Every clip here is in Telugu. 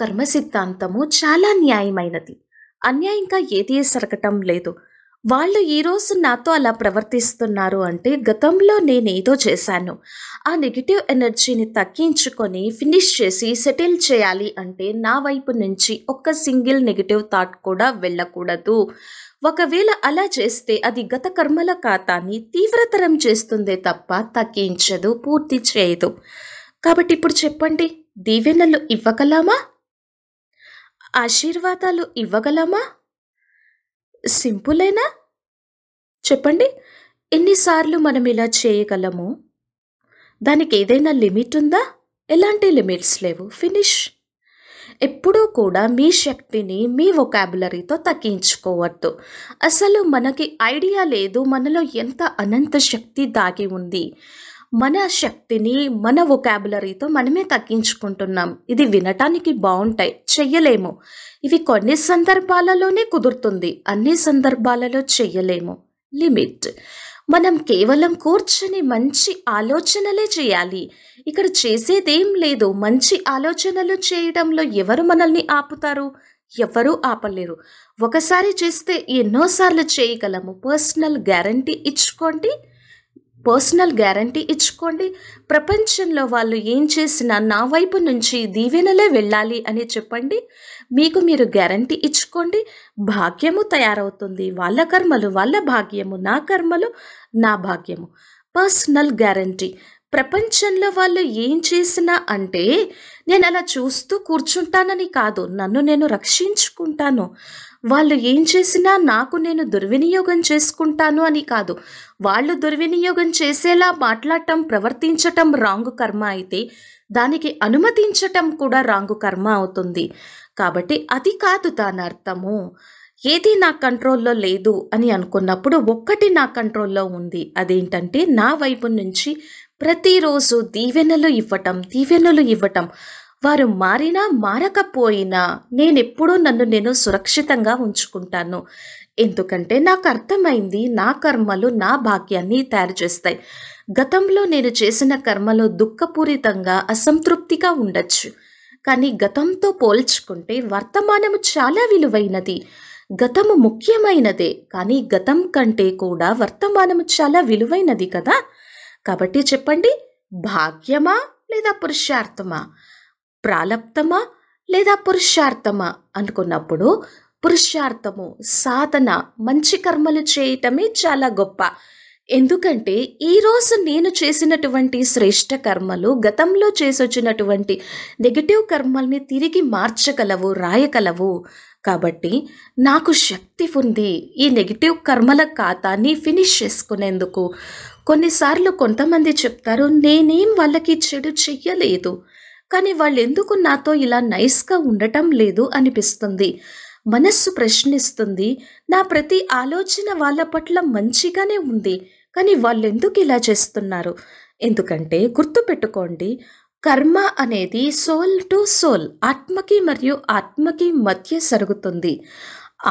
కర్మ సిద్ధాంతము చాలా న్యాయమైనది అన్యాయంగా ఏదీ సరకటం లేదు వాళ్ళు ఈరోజు నాతో అలా ప్రవర్తిస్తున్నారు అంటే గతంలో నేనేదో చేశాను ఆ నెగిటివ్ ఎనర్జీని తగ్గించుకొని ఫినిష్ చేసి సెటిల్ చేయాలి అంటే నా వైపు నుంచి ఒక్క సింగిల్ నెగిటివ్ థాట్ కూడా వెళ్ళకూడదు ఒకవేళ అలా చేస్తే అది గత కర్మల ఖాతాని తీవ్రతరం చేస్తుందే తప్ప తగ్గించదు పూర్తి చేయదు కాబట్టి ఇప్పుడు చెప్పండి దీవెనలు ఇవ్వగలమా ఆశీర్వాదాలు ఇవ్వగలమా సింపులేనా చెప్పండి ఎన్నిసార్లు మనం ఇలా చేయగలము దానికి ఏదైనా లిమిట్ ఉందా ఎలాంటి లిమిట్స్ లేవు ఫినిష్ ఎప్పుడూ కూడా మీ శక్తిని మీ వొకాబులరీతో తగ్గించుకోవద్దు అసలు మనకి ఐడియా లేదు మనలో ఎంత అనంత శక్తి దాగి ఉంది మన శక్తిని మన ఒకాబులరీతో మనమే తగ్గించుకుంటున్నాం ఇది వినటానికి బాగుంటాయి చెయ్యలేము ఇవి కొన్ని సందర్భాలలోనే కుదురుతుంది అన్ని సందర్భాలలో చెయ్యలేము లిమిట్ మనం కేవలం కూర్చొని మంచి ఆలోచనలే చేయాలి ఇక్కడ చేసేదేం లేదు మంచి ఆలోచనలు చేయడంలో ఎవరు మనల్ని ఆపుతారు ఎవరూ ఆపలేరు ఒకసారి చేస్తే ఎన్నోసార్లు చేయగలము పర్సనల్ గ్యారంటీ ఇచ్చుకోండి పర్సనల్ గ్యారంటీ ఇచ్చుకోండి ప్రపంచంలో వాళ్ళు ఏం చేసినా నా వైపు నుంచి దీవెనలే వెళ్ళాలి అని చెప్పండి మీకు మీరు గ్యారంటీ ఇచ్చుకోండి భాగ్యము తయారవుతుంది వాళ్ళ కర్మలు వాళ్ళ భాగ్యము నా కర్మలు నా భాగ్యము పర్సనల్ గ్యారంటీ ప్రపంచంలో వాళ్ళు ఏం చేసినా అంటే నేను అలా చూస్తూ కూర్చుంటానని కాదు నన్ను నేను రక్షించుకుంటాను వాళ్ళు ఏం చేసినా నాకు నేను దుర్వినియోగం చేసుకుంటాను అని కాదు వాళ్ళు దుర్వినియోగం చేసేలా మాట్లాడటం ప్రవర్తించటం రాంగు కర్మ అయితే దానికి అనుమతించటం కూడా రాంగు కర్మ అవుతుంది కాబట్టి అది కాదు దాని అర్థము ఏది నా కంట్రోల్లో లేదు అని అనుకున్నప్పుడు ఒక్కటి నా కంట్రోల్లో ఉంది అదేంటంటే నా వైపు నుంచి ప్రతిరోజు దీవెనలు ఇవ్వటం దీవెనలు ఇవ్వటం వారు మారినా మారకపోయినా నేనెప్పుడూ నన్ను నేను సురక్షితంగా ఉంచుకుంటాను ఎందుకంటే నాకు అర్థమైంది నా కర్మలు నా భాగ్యాన్ని తయారు చేస్తాయి గతంలో నేను చేసిన కర్మలు దుఃఖపూరితంగా అసంతృప్తిగా ఉండొచ్చు కానీ గతంతో పోల్చుకుంటే వర్తమానము చాలా విలువైనది గతము ముఖ్యమైనదే కానీ గతం కంటే కూడా వర్తమానము చాలా విలువైనది కదా కాబట్టి చెప్పండి భాగ్యమా లేదా పురుషార్థమా ప్రాలప్తమా లేదా పురుషార్థమా అనుకున్నప్పుడు పురుషార్థము సాధన మంచి కర్మలు చేయటమే చాలా గొప్ప ఎందుకంటే ఈరోజు నేను చేసినటువంటి శ్రేష్ట కర్మలు గతంలో చేసొచ్చినటువంటి నెగిటివ్ కర్మల్ని తిరిగి మార్చగలవు రాయగలవు కాబట్టి నాకు శక్తి ఉంది ఈ నెగిటివ్ కర్మల ఖాతాని ఫినిష్ చేసుకునేందుకు కొన్నిసార్లు కొంతమంది చెప్తారు నేనేం వాళ్ళకి చెడు చెయ్యలేదు కానీ వాళ్ళెందుకు నాతో ఇలా నైస్గా ఉండటం లేదు అనిపిస్తుంది మనస్సు ప్రశ్నిస్తుంది నా ప్రతి ఆలోచన వాళ్ళ పట్ల మంచిగానే ఉంది కానీ వాళ్ళెందుకు ఇలా చేస్తున్నారు ఎందుకంటే గుర్తుపెట్టుకోండి కర్మ అనేది సోల్ టు సోల్ ఆత్మకి మరియు ఆత్మకి మధ్య జరుగుతుంది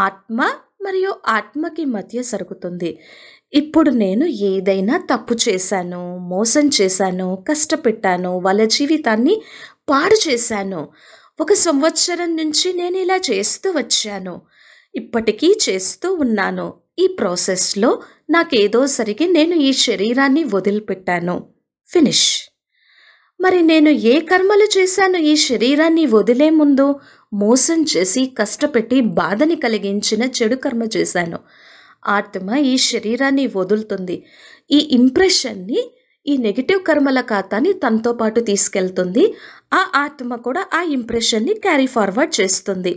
ఆత్మ మరియు ఆత్మకి మధ్య జరుగుతుంది ఇప్పుడు నేను ఏదైనా తప్పు చేశాను మోసం చేశాను కష్టపెట్టాను వాళ్ళ జీవితాన్ని పాడు చేశాను ఒక సంవత్సరం నుంచి నేను ఇలా చేస్తూ వచ్చాను ఇప్పటికీ చేస్తూ ఉన్నాను ఈ ప్రాసెస్లో నాకేదో సరిగి నేను ఈ శరీరాన్ని వదిలిపెట్టాను ఫినిష్ మరి నేను ఏ కర్మలు చేశాను ఈ శరీరాన్ని వదిలే ముందు మోసం చేసి కష్టపెట్టి బాధని కలిగించిన చెడు కర్మ చేశాను ఆత్మ ఈ శరీరాన్ని వదులుతుంది ఈ ఇంప్రెషన్ని ఈ నెగిటివ్ కర్మల ఖాతాని తనతో పాటు తీసుకెళ్తుంది ఆ ఆత్మ కూడా ఆ ఇంప్రెషన్ని క్యారీ ఫార్వర్డ్ చేస్తుంది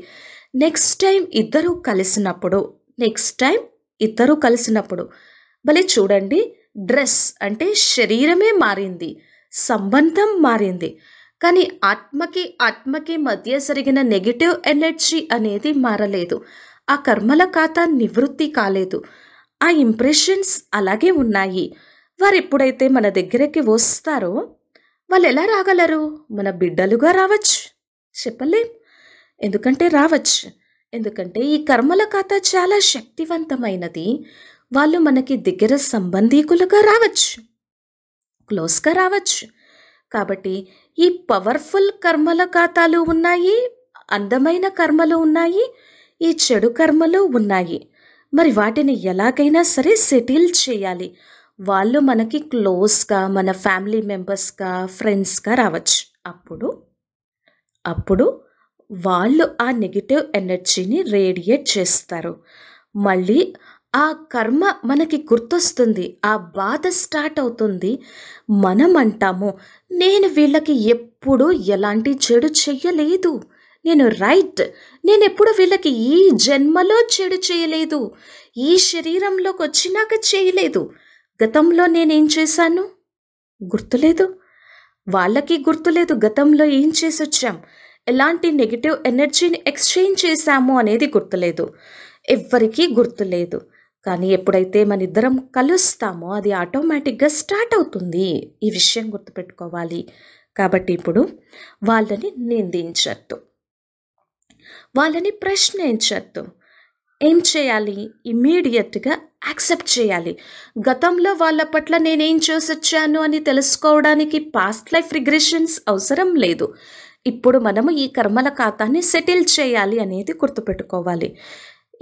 నెక్స్ట్ టైం ఇద్దరూ కలిసినప్పుడు నెక్స్ట్ టైం ఇద్దరూ కలిసినప్పుడు భలే చూడండి డ్రెస్ అంటే శరీరమే మారింది సంబంధం మారింది కానీ ఆత్మకి ఆత్మకి మధ్య జరిగిన నెగిటివ్ ఎనర్జీ అనేది మారలేదు ఆ కర్మల ఖాతా నివృత్తి కాలేదు ఆ ఇంప్రెషన్స్ అలాగే ఉన్నాయి వారు ఎప్పుడైతే మన దగ్గరికి వస్తారో వాళ్ళు ఎలా రాగలరు మన బిడ్డలుగా రావచ్చు చెప్పలేం ఎందుకంటే రావచ్చు ఎందుకంటే ఈ కర్మల ఖాతా చాలా శక్తివంతమైనది వాళ్ళు మనకి దగ్గర సంబంధీకులుగా రావచ్చు క్లోజ్గా రావచ్చు కాబట్టి ఈ పవర్ఫుల్ కర్మల ఖాతాలు ఉన్నాయి అందమైన కర్మలు ఉన్నాయి ఈ చెడు కర్మలు ఉన్నాయి మరి వాటిని ఎలాగైనా సరే సెటిల్ చేయాలి వాళ్ళు మనకి క్లోజ్గా మన ఫ్యామిలీ మెంబర్స్గా ఫ్రెండ్స్గా రావచ్చు అప్పుడు అప్పుడు వాళ్ళు ఆ నెగిటివ్ ఎనర్జీని రేడియేట్ చేస్తారు మళ్ళీ ఆ కర్మ మనకి గుర్తొస్తుంది ఆ బాధ స్టార్ట్ అవుతుంది మనం అంటాము నేను వీళ్ళకి ఎప్పుడూ ఎలాంటి చెడు చెయ్యలేదు నేను రైట్ నేను ఎప్పుడు వీళ్ళకి ఈ జన్మలో చెడు చేయలేదు ఈ శరీరంలోకి వచ్చినాక చేయలేదు గతంలో నేనేం చేశాను గుర్తులేదు వాళ్ళకి గుర్తులేదు గతంలో ఏం చేసి వచ్చాం ఎలాంటి నెగిటివ్ ఎనర్జీని ఎక్స్చేంజ్ చేశాము అనేది గుర్తులేదు ఎవ్వరికీ గుర్తులేదు కానీ ఎప్పుడైతే మన ఇద్దరం కలుస్తామో అది ఆటోమేటిక్గా స్టార్ట్ అవుతుంది ఈ విషయం గుర్తుపెట్టుకోవాలి కాబట్టి ఇప్పుడు వాళ్ళని నిందించద్దు వాళ్ళని ప్రశ్నించద్దు ఏం చేయాలి ఇమీడియట్గా యాక్సెప్ట్ చేయాలి గతంలో వాళ్ళ పట్ల నేనేం చేసి వచ్చాను అని తెలుసుకోవడానికి పాస్ట్ లైఫ్ రిగ్రెషన్స్ అవసరం లేదు ఇప్పుడు మనము ఈ కర్మల ఖాతాని సెటిల్ చేయాలి అనేది గుర్తుపెట్టుకోవాలి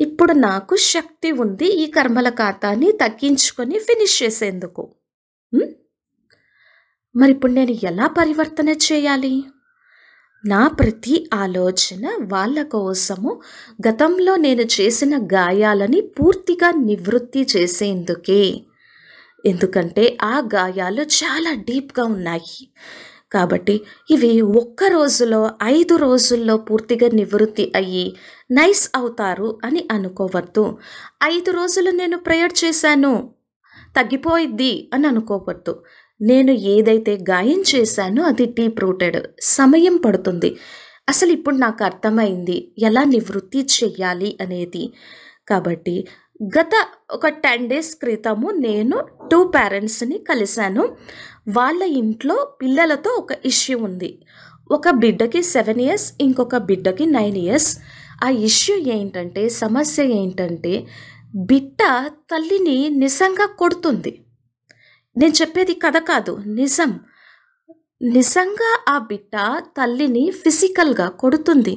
ఇప్పుడు నాకు శక్తి ఉంది ఈ కర్మల ఖాతాని తగ్గించుకొని ఫినిష్ చేసేందుకు మరి ఇప్పుడు నేను ఎలా పరివర్తన చేయాలి నా ప్రతి ఆలోచన వాళ్ళ కోసము గతంలో నేను చేసిన గాయాలని పూర్తిగా నివృత్తి చేసేందుకే ఎందుకంటే ఆ గాయాలు చాలా డీప్గా ఉన్నాయి కాబట్టి ఇవి ఒక్క రోజులో ఐదు రోజుల్లో పూర్తిగా నివృత్తి అయ్యి నైస్ అవుతారు అని అనుకోవద్దు ఐదు రోజులు నేను ప్రేయర్ చేశాను తగ్గిపోయిద్ది అని అనుకోవద్దు నేను ఏదైతే గాయం చేశానో అది డీప్ రూటెడ్ సమయం పడుతుంది అసలు ఇప్పుడు నాకు అర్థమైంది ఎలా నివృత్తి చెయ్యాలి అనేది కాబట్టి గత ఒక టెన్ డేస్ క్రితము నేను టూ పేరెంట్స్ని కలిశాను వాళ్ళ ఇంట్లో పిల్లలతో ఒక ఇష్యూ ఉంది ఒక బిడ్డకి సెవెన్ ఇయర్స్ ఇంకొక బిడ్డకి నైన్ ఇయర్స్ ఆ ఇష్యూ ఏంటంటే సమస్య ఏంటంటే బిడ్డ తల్లిని నిజంగా కొడుతుంది నేను చెప్పేది కథ కాదు నిజం నిజంగా ఆ బిడ్డ తల్లిని ఫిజికల్గా కొడుతుంది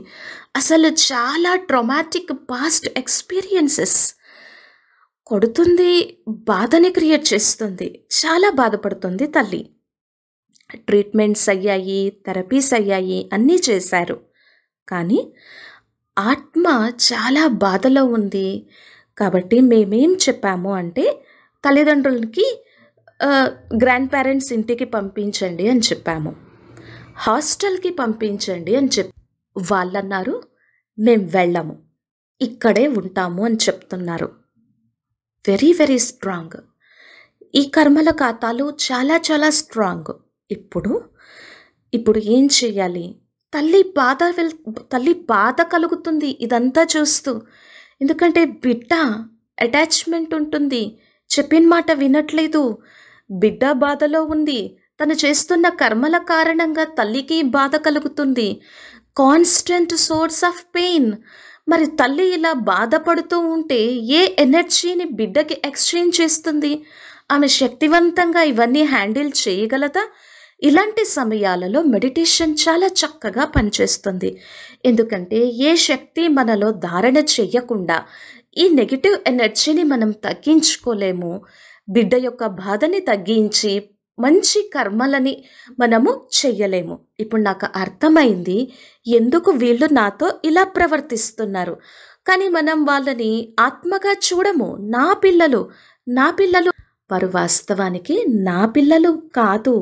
అసలు చాలా ట్రొమాటిక్ పాస్ట్ ఎక్స్పీరియన్సెస్ కొడుతుంది బాధని క్రియేట్ చేస్తుంది చాలా బాధపడుతుంది తల్లి ట్రీట్మెంట్స్ అయ్యాయి థెరపీస్ అయ్యాయి అన్నీ చేశారు కానీ ఆత్మ చాలా బాధలో ఉంది కాబట్టి మేమేం చెప్పాము అంటే తల్లిదండ్రులకి గ్రాండ్ పేరెంట్స్ ఇంటికి పంపించండి అని చెప్పాము హాస్టల్కి పంపించండి అని చెప్ వాళ్ళన్నారు మేము వెళ్ళము ఇక్కడే ఉంటాము అని చెప్తున్నారు వెరీ వెరీ స్ట్రాంగ్ ఈ కర్మల ఖాతాలు చాలా చాలా స్ట్రాంగ్ ఇప్పుడు ఇప్పుడు ఏం చేయాలి తల్లి బాధ వెల్ తల్లి బాధ కలుగుతుంది ఇదంతా చూస్తూ ఎందుకంటే బిడ్డ అటాచ్మెంట్ ఉంటుంది చెప్పిన మాట వినట్లేదు బిడ్డ బాధలో ఉంది తను చేస్తున్న కర్మల కారణంగా తల్లికి బాధ కలుగుతుంది కాన్స్టెంట్ సోర్స్ ఆఫ్ పెయిన్ మరి తల్లి ఇలా బాధపడుతూ ఉంటే ఏ ఎనర్జీని బిడ్డకి ఎక్స్చేంజ్ చేస్తుంది ఆమె శక్తివంతంగా ఇవన్నీ హ్యాండిల్ చేయగలదా ఇలాంటి సమయాలలో మెడిటేషన్ చాలా చక్కగా పనిచేస్తుంది ఎందుకంటే ఏ శక్తి మనలో ధారణ చేయకుండా ఈ నెగిటివ్ ఎనర్జీని మనం తగ్గించుకోలేము బిడ్డ యొక్క బాధని తగ్గించి మంచి కర్మలని మనము చెయ్యలేము ఇప్పుడు నాకు అర్థమైంది ఎందుకు వీళ్ళు నాతో ఇలా ప్రవర్తిస్తున్నారు కానీ మనం వాళ్ళని ఆత్మగా చూడము నా పిల్లలు నా పిల్లలు వారు వాస్తవానికి నా పిల్లలు కాదు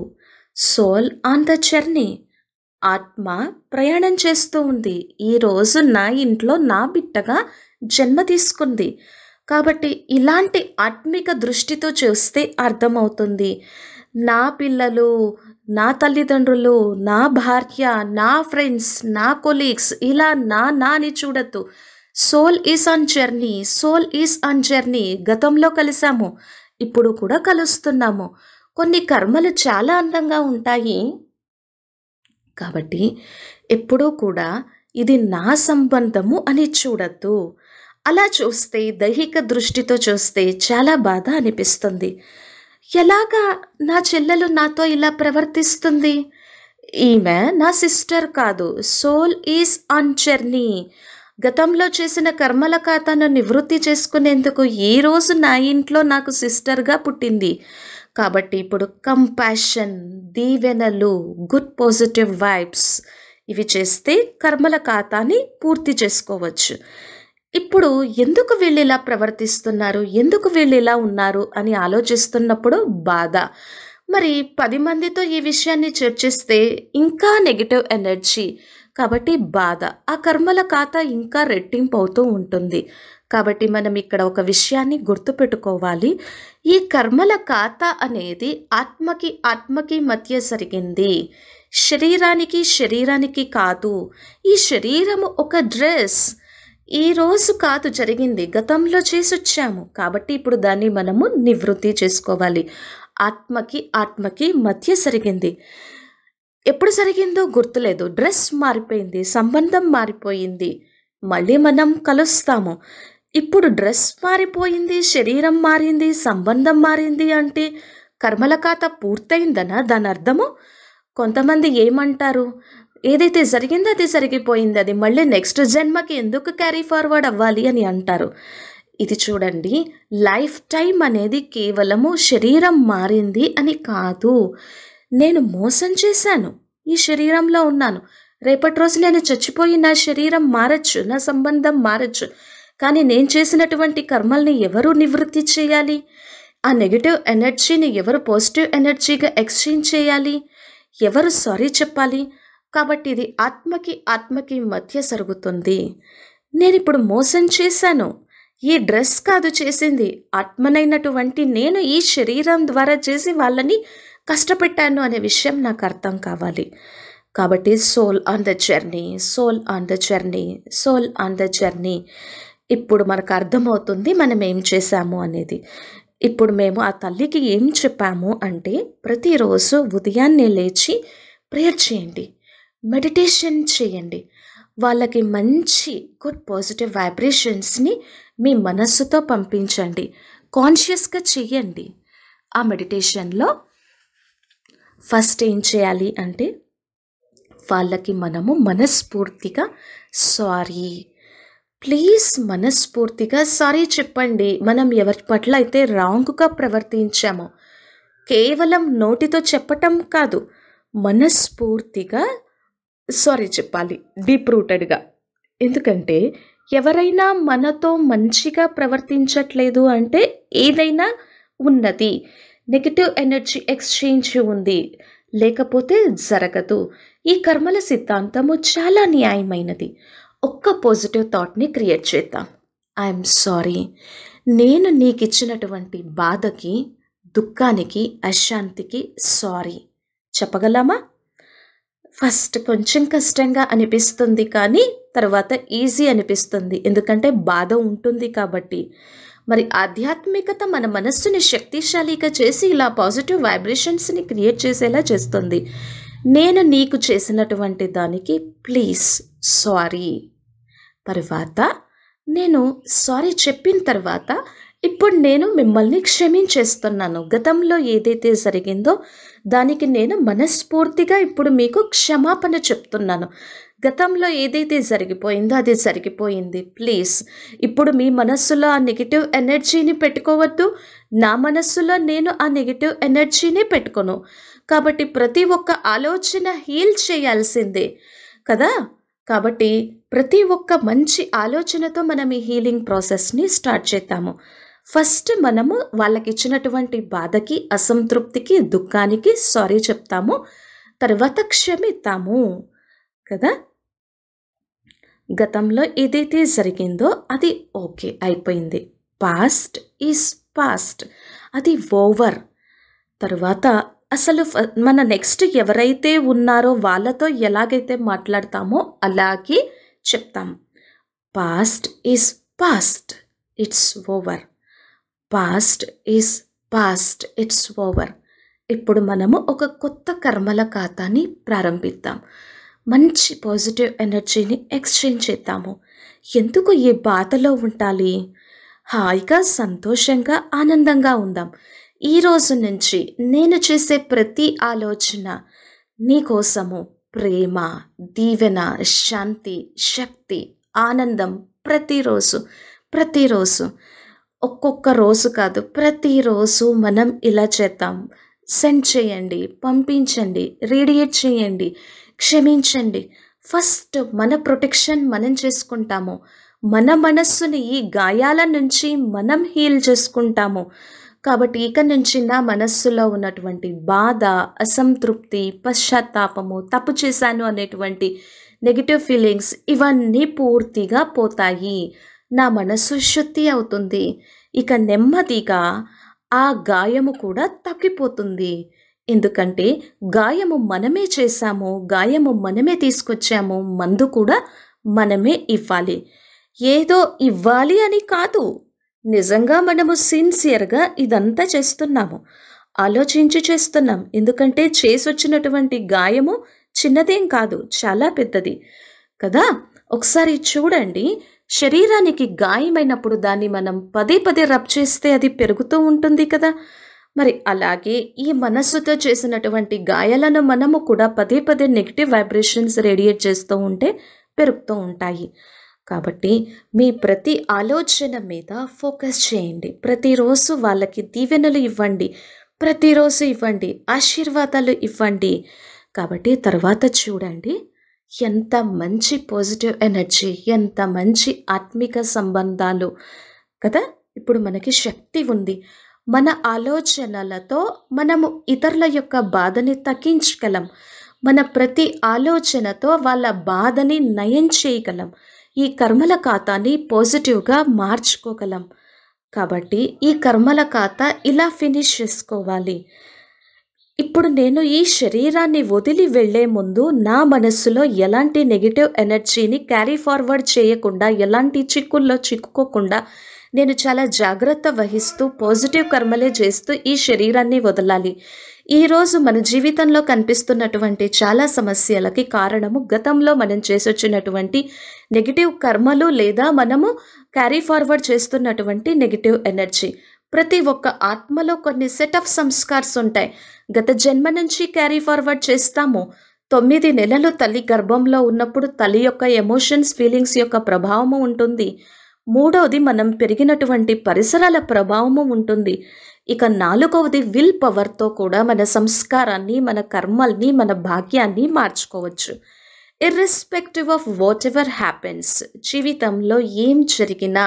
సోల్ ఆన్ ద జర్నీ ఆత్మ ప్రయాణం చేస్తూ ఉంది ఈరోజు నా ఇంట్లో నా బిడ్డగా జన్మ తీసుకుంది కాబట్టి ఇలాంటి ఆత్మిక దృష్టితో చూస్తే అర్థమవుతుంది నా పిల్లలు నా తల్లిదండ్రులు నా భార్య నా ఫ్రెండ్స్ నా కొలీగ్స్ ఇలా నా నాని చూడద్దు soul is an journey soul is an journey గతంలో కలిసాము ఇప్పుడు కూడా కలుస్తున్నాము కొన్ని కర్మలు చాలా అందంగా ఉంటాయి కాబట్టి ఎప్పుడూ కూడా ఇది నా సంబంధము అని చూడద్దు అలా చూస్తే దైహిక దృష్టితో చూస్తే చాలా బాధ అనిపిస్తుంది ఎలాగా నా చెల్లెలు నాతో ఇలా ప్రవర్తిస్తుంది ఈమె నా సిస్టర్ కాదు సోల్ ఈజ్ ఆన్ జర్నీ గతంలో చేసిన కర్మల ఖాతాను నివృత్తి చేసుకునేందుకు ఈరోజు నా ఇంట్లో నాకు సిస్టర్గా పుట్టింది కాబట్టి ఇప్పుడు కంపాషన్ దీవెనలు గుడ్ పాజిటివ్ వైబ్స్ ఇవి చేస్తే కర్మల ఖాతాని పూర్తి చేసుకోవచ్చు ఇప్పుడు ఎందుకు వీళ్ళు ఇలా ప్రవర్తిస్తున్నారు ఎందుకు వీళ్ళు ఇలా ఉన్నారు అని ఆలోచిస్తున్నప్పుడు బాధ మరి పది మందితో ఈ విషయాన్ని చర్చిస్తే ఇంకా నెగిటివ్ ఎనర్జీ కాబట్టి బాధ ఆ కర్మల ఖాతా ఇంకా రెట్టింపు అవుతూ ఉంటుంది కాబట్టి మనం ఇక్కడ ఒక విషయాన్ని గుర్తుపెట్టుకోవాలి ఈ కర్మల ఖాతా అనేది ఆత్మకి ఆత్మకి మధ్య జరిగింది శరీరానికి శరీరానికి కాదు ఈ శరీరము ఒక డ్రెస్ ఈ రోజు కాదు జరిగింది గతంలో చేసొచ్చాము కాబట్టి ఇప్పుడు దాన్ని మనము నివృత్తి చేసుకోవాలి ఆత్మకి ఆత్మకి మధ్య జరిగింది ఎప్పుడు జరిగిందో గుర్తులేదు డ్రెస్ మారిపోయింది సంబంధం మారిపోయింది మళ్ళీ మనం కలుస్తాము ఇప్పుడు డ్రెస్ మారిపోయింది శరీరం మారింది సంబంధం మారింది అంటే కర్మల ఖాత పూర్తయిందనా దాని అర్థము కొంతమంది ఏమంటారు ఏదైతే జరిగిందో అది జరిగిపోయింది అది మళ్ళీ నెక్స్ట్ జన్మకి ఎందుకు క్యారీ ఫార్వర్డ్ అవ్వాలి అని అంటారు ఇది చూడండి లైఫ్ టైం అనేది కేవలము శరీరం మారింది అని కాదు నేను మోసం చేశాను ఈ శరీరంలో ఉన్నాను రేపటి రోజు నేను చచ్చిపోయి నా శరీరం మారచ్చు నా సంబంధం మారచ్చు కానీ నేను చేసినటువంటి కర్మల్ని ఎవరు నివృత్తి చేయాలి ఆ నెగిటివ్ ఎనర్జీని ఎవరు పాజిటివ్ ఎనర్జీగా ఎక్స్చేంజ్ చేయాలి ఎవరు సారీ చెప్పాలి కాబట్టి ఇది ఆత్మకి ఆత్మకి మధ్య జరుగుతుంది నేను ఇప్పుడు మోసం చేశాను ఈ డ్రెస్ కాదు చేసింది ఆత్మనైనటువంటి నేను ఈ శరీరం ద్వారా చేసి వాళ్ళని కష్టపెట్టాను అనే విషయం నాకు అర్థం కావాలి కాబట్టి soul on the journey soul on the journey soul on the journey ఇప్పుడు మనకు అర్థమవుతుంది మనం ఏం చేశాము అనేది ఇప్పుడు మేము ఆ తల్లికి ఏం చెప్పాము అంటే ప్రతిరోజు ఉదయాన్నే లేచి ప్రేయర్ చేయండి మెడిటేషన్ చేయండి వాళ్ళకి మంచి గుడ్ పాజిటివ్ వైబ్రేషన్స్ని మీ మనస్సుతో పంపించండి కాన్షియస్గా చెయ్యండి ఆ మెడిటేషన్లో ఫస్ట్ ఏం చేయాలి అంటే వాళ్ళకి మనము మనస్ఫూర్తిగా సారీ ప్లీజ్ మనస్ఫూర్తిగా సారీ చెప్పండి మనం ఎవరి పట్ల అయితే రాంగ్గా ప్రవర్తించామో కేవలం నోటితో చెప్పటం కాదు మనస్ఫూర్తిగా సారీ చెప్పాలి డీప్ రూటెడ్గా ఎందుకంటే ఎవరైనా మనతో మంచిగా ప్రవర్తించట్లేదు అంటే ఏదైనా ఉన్నది నెగిటివ్ ఎనర్జీ ఎక్స్చేంజ్ ఉంది లేకపోతే జరగదు ఈ కర్మల సిద్ధాంతము చాలా న్యాయమైనది ఒక్క పాజిటివ్ థాట్ని క్రియేట్ చేద్దాం ఐఎమ్ సారీ నేను నీకు ఇచ్చినటువంటి బాధకి దుఃఖానికి అశాంతికి సారీ చెప్పగలమా ఫస్ట్ కొంచెం కష్టంగా అనిపిస్తుంది కానీ తర్వాత ఈజీ అనిపిస్తుంది ఎందుకంటే బాధ ఉంటుంది కాబట్టి మరి ఆధ్యాత్మికత మన మనస్సుని శక్తిశాలిగా చేసి ఇలా పాజిటివ్ వైబ్రేషన్స్ని క్రియేట్ చేసేలా చేస్తుంది నేను నీకు చేసినటువంటి దానికి ప్లీజ్ సారీ తర్వాత నేను సారీ చెప్పిన తర్వాత ఇప్పుడు నేను మిమ్మల్ని క్షమించేస్తున్నాను గతంలో ఏదైతే జరిగిందో దానికి నేను మనస్ఫూర్తిగా ఇప్పుడు మీకు క్షమాపణ చెప్తున్నాను గతంలో ఏదైతే జరిగిపోయిందో అది జరిగిపోయింది ప్లీజ్ ఇప్పుడు మీ మనస్సులో ఆ నెగిటివ్ ఎనర్జీని పెట్టుకోవద్దు నా మనస్సులో నేను ఆ నెగిటివ్ ఎనర్జీని పెట్టుకోను కాబట్టి ప్రతి ఒక్క ఆలోచన హీల్ చేయాల్సిందే కదా కాబట్టి ప్రతి ఒక్క మంచి ఆలోచనతో మనం ఈ హీలింగ్ ప్రాసెస్ని స్టార్ట్ చేద్దాము ఫస్ట్ మనము వాళ్ళకి ఇచ్చినటువంటి బాధకి అసంతృప్తికి దుఃఖానికి సారీ చెప్తాము తర్వాత క్షమిస్తాము కదా గతంలో ఏదైతే జరిగిందో అది ఓకే అయిపోయింది పాస్ట్ ఈజ్ పాస్ట్ అది ఓవర్ తర్వాత అసలు మన నెక్స్ట్ ఎవరైతే ఉన్నారో వాళ్ళతో ఎలాగైతే మాట్లాడతామో అలాగే చెప్తాం past is past it's over past is past it's over ఇప్పుడు మనము ఒక కొత్త కర్మల ఖాతాని ప్రారంభిద్దాం మంచి పాజిటివ్ ఎనర్జీని ఎక్స్చేంజ్ చేద్దాము ఎందుకు ఈ బాధలో ఉండాలి హాయిగా సంతోషంగా ఆనందంగా ఉందాం ఈ రోజు నుంచి నేను చేసే ప్రతి ఆలోచన నీకోసము ప్రేమ దీవెన శాంతి శక్తి ఆనందం ప్రతిరోజు ప్రతిరోజు ఒక్కొక్క రోజు కాదు ప్రతిరోజు మనం ఇలా చేద్దాం సెండ్ చేయండి పంపించండి రేడియేట్ చేయండి క్షమించండి ఫస్ట్ మన ప్రొటెక్షన్ మనం చేసుకుంటాము మన మనస్సుని ఈ గాయాల నుంచి మనం హీల్ చేసుకుంటాము కాబట్టి ఇక నుంచి నా మనస్సులో ఉన్నటువంటి బాధ అసంతృప్తి పశ్చాత్తాపము తప్పు చేశాను అనేటువంటి నెగిటివ్ ఫీలింగ్స్ ఇవన్నీ పూర్తిగా పోతాయి నా మనస్సు శుద్ధి అవుతుంది ఇక నెమ్మదిగా ఆ గాయము కూడా తగ్గిపోతుంది ఎందుకంటే గాయము మనమే చేశాము గాయము మనమే తీసుకొచ్చాము మందు కూడా మనమే ఇవ్వాలి ఏదో ఇవ్వాలి అని కాదు నిజంగా మనము సిన్సియర్గా ఇదంతా చేస్తున్నాము ఆలోచించి చేస్తున్నాం ఎందుకంటే చేసొచ్చినటువంటి గాయము చిన్నదేం కాదు చాలా పెద్దది కదా ఒకసారి చూడండి శరీరానికి గాయమైనప్పుడు దాన్ని మనం పదే పదే రబ్ చేస్తే అది పెరుగుతూ ఉంటుంది కదా మరి అలాగే ఈ మనస్సుతో చేసినటువంటి గాయాలను మనము కూడా పదే పదే నెగిటివ్ వైబ్రేషన్స్ రేడియేట్ చేస్తూ ఉంటే పెరుగుతూ ఉంటాయి కాబట్టి మీ ప్రతి ఆలోచన మీద ఫోకస్ చేయండి ప్రతిరోజు వాళ్ళకి దీవెనలు ఇవ్వండి ప్రతిరోజు ఇవ్వండి ఆశీర్వాదాలు ఇవ్వండి కాబట్టి తర్వాత చూడండి ఎంత మంచి పాజిటివ్ ఎనర్జీ ఎంత మంచి ఆత్మిక సంబంధాలు కదా ఇప్పుడు మనకి శక్తి ఉంది మన ఆలోచనలతో మనము ఇతరుల యొక్క బాధని తగ్గించగలం మన ప్రతి ఆలోచనతో వాళ్ళ బాధని నయం చేయగలం ఈ కర్మల ఖాతాని పాజిటివ్గా మార్చుకోగలం కాబట్టి ఈ కర్మల ఖాతా ఇలా ఫినిష్ చేసుకోవాలి ఇప్పుడు నేను ఈ శరీరాన్ని వదిలి వెళ్లే ముందు నా మనస్సులో ఎలాంటి నెగిటివ్ ఎనర్జీని క్యారీ ఫార్వర్డ్ చేయకుండా ఎలాంటి చిక్కుల్లో చిక్కుకోకుండా నేను చాలా జాగ్రత్త వహిస్తూ పాజిటివ్ కర్మలే చేస్తూ ఈ శరీరాన్ని వదలాలి ఈరోజు మన జీవితంలో కనిపిస్తున్నటువంటి చాలా సమస్యలకి కారణము గతంలో మనం చేసొచ్చినటువంటి నెగిటివ్ కర్మలు లేదా మనము క్యారీ ఫార్వర్డ్ చేస్తున్నటువంటి నెగిటివ్ ఎనర్జీ ప్రతి ఒక్క ఆత్మలో కొన్ని సెట్ ఆఫ్ సంస్కార్స్ ఉంటాయి గత జన్మ నుంచి క్యారీ ఫార్వర్డ్ చేస్తాము తొమ్మిది నెలలు తల్లి గర్భంలో ఉన్నప్పుడు తల్లి యొక్క ఎమోషన్స్ ఫీలింగ్స్ యొక్క ప్రభావము ఉంటుంది మూడవది మనం పెరిగినటువంటి పరిసరాల ప్రభావము ఉంటుంది ఇక నాలుగవది విల్ పవర్తో కూడా మన సంస్కారాన్ని మన కర్మల్ని మన భాగ్యాన్ని మార్చుకోవచ్చు irrespective of whatever happens జీవితంలో ఏం జరిగినా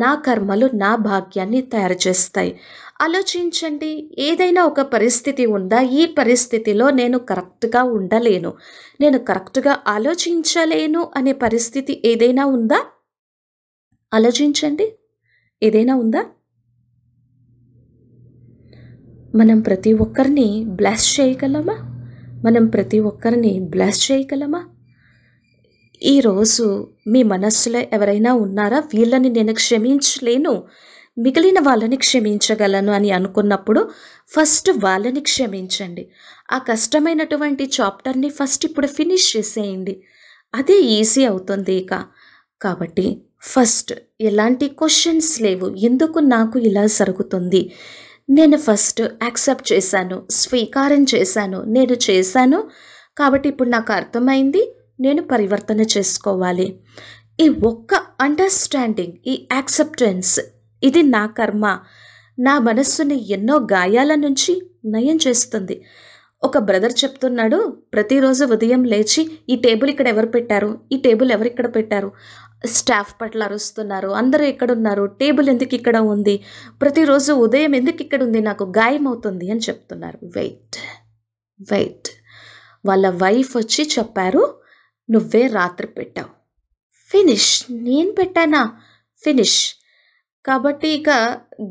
నా కర్మలు నా భాగ్యాన్ని తయారు చేస్తాయి ఆలోచించండి ఏదైనా ఒక పరిస్థితి ఉందా ఈ పరిస్థితిలో నేను కరెక్ట్గా ఉండలేను నేను కరెక్ట్గా ఆలోచించలేను అనే పరిస్థితి ఏదైనా ఉందా ఆలోచించండి ఏదైనా ఉందా మనం ప్రతి ఒక్కరిని బ్లాస్ చేయగలమా మనం ప్రతి ఒక్కరిని బ్లాస్ చేయగలమా ఈరోజు మీ మనస్సులో ఎవరైనా ఉన్నారా వీళ్ళని నేను క్షమించలేను మిగిలిన వాళ్ళని క్షమించగలను అని అనుకున్నప్పుడు ఫస్ట్ వాళ్ళని క్షమించండి ఆ కష్టమైనటువంటి చాప్టర్ని ఫస్ట్ ఇప్పుడు ఫినిష్ చేసేయండి అదే ఈజీ అవుతుంది ఇక కాబట్టి ఫస్ట్ ఎలాంటి క్వశ్చన్స్ లేవు ఎందుకు నాకు ఇలా జరుగుతుంది నేను ఫస్ట్ యాక్సెప్ట్ చేశాను స్వీకారం చేశాను నేను చేశాను కాబట్టి ఇప్పుడు నాకు అర్థమైంది నేను పరివర్తన చేసుకోవాలి ఈ ఒక్క అండర్స్టాండింగ్ ఈ యాక్సెప్టెన్స్ ఇది నా కర్మ నా మనస్సుని ఎన్నో గాయాల నుంచి నయం చేస్తుంది ఒక బ్రదర్ చెప్తున్నాడు ప్రతిరోజు ఉదయం లేచి ఈ టేబుల్ ఇక్కడ ఎవరు పెట్టారు ఈ టేబుల్ ఎవరు ఇక్కడ పెట్టారు స్టాఫ్ పట్ల అరుస్తున్నారు అందరూ ఎక్కడున్నారు టేబుల్ ఎందుకు ఇక్కడ ఉంది ప్రతిరోజు ఉదయం ఎందుకు ఇక్కడ ఉంది నాకు గాయం అవుతుంది అని చెప్తున్నారు వెయిట్ వెయిట్ వాళ్ళ వైఫ్ వచ్చి చెప్పారు నువ్వే రాత్రి పెట్టావు ఫినిష్ నేను పెట్టానా ఫినిష్ కాబట్టి ఇక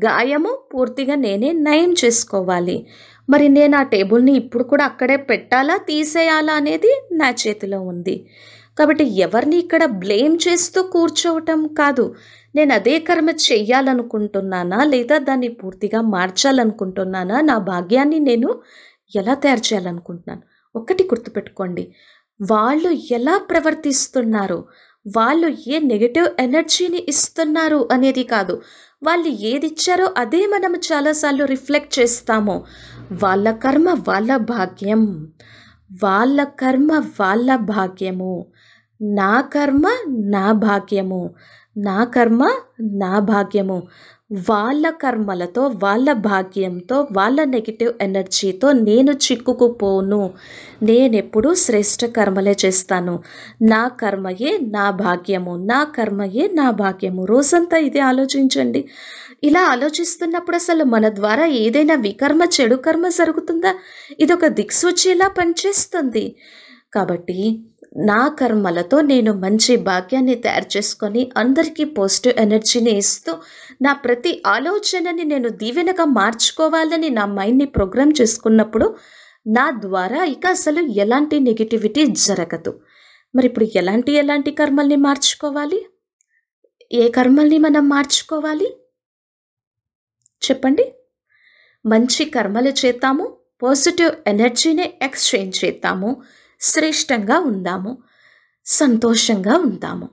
గాయము పూర్తిగా నేనే నయం చేసుకోవాలి మరి నేను ఆ టేబుల్ని ఇప్పుడు కూడా అక్కడే పెట్టాలా తీసేయాలా అనేది నా చేతిలో ఉంది కాబట్టి ఎవరిని ఇక్కడ బ్లేమ్ చేస్తూ కూర్చోవటం కాదు నేను అదే కర్మ చెయ్యాలనుకుంటున్నానా లేదా దాన్ని పూర్తిగా మార్చాలనుకుంటున్నానా నా భాగ్యాన్ని నేను ఎలా తయారు చేయాలనుకుంటున్నాను ఒకటి గుర్తుపెట్టుకోండి వాళ్ళు ఎలా ప్రవర్తిస్తున్నారు వాళ్ళు ఏ నెగటివ్ ఎనర్జీని ఇస్తున్నారు అనేది కాదు వాళ్ళు ఏది ఇచ్చారో అదే మనం చాలాసార్లు రిఫ్లెక్ట్ చేస్తాము వాళ్ళ కర్మ వాళ్ళ భాగ్యం వాళ్ళ కర్మ వాళ్ళ భాగ్యము నా కర్మ నా భాగ్యము నా కర్మ నా భాగ్యము వాళ్ళ కర్మలతో వాళ్ళ భాగ్యంతో వాళ్ళ నెగిటివ్ ఎనర్జీతో నేను చిక్కుకుపోను నేనెప్పుడు శ్రేష్ట కర్మలే చేస్తాను నా కర్మయే నా భాగ్యము నా కర్మయే నా భాగ్యము రోజంతా ఇది ఆలోచించండి ఇలా ఆలోచిస్తున్నప్పుడు అసలు మన ద్వారా ఏదైనా వికర్మ చెడు కర్మ జరుగుతుందా ఇది ఒక దిక్సూచిలా పనిచేస్తుంది కాబట్టి నా కర్మలతో నేను మంచి భాగ్యాన్ని తయారు చేసుకొని అందరికీ పాజిటివ్ ఎనర్జీని ఇస్తూ నా ప్రతి ఆలోచనని నేను దీవెనగా మార్చుకోవాలని నా మైండ్ని ప్రోగ్రామ్ చేసుకున్నప్పుడు నా ద్వారా ఇక అసలు ఎలాంటి నెగిటివిటీ జరగదు మరి ఇప్పుడు ఎలాంటి ఎలాంటి కర్మల్ని మార్చుకోవాలి ఏ కర్మల్ని మనం మార్చుకోవాలి చెప్పండి మంచి కర్మలు చేద్దాము పాజిటివ్ ఎనర్జీని ఎక్స్చేంజ్ చేద్దాము శ్రేష్టంగా ఉందాము సంతోషంగా ఉందాము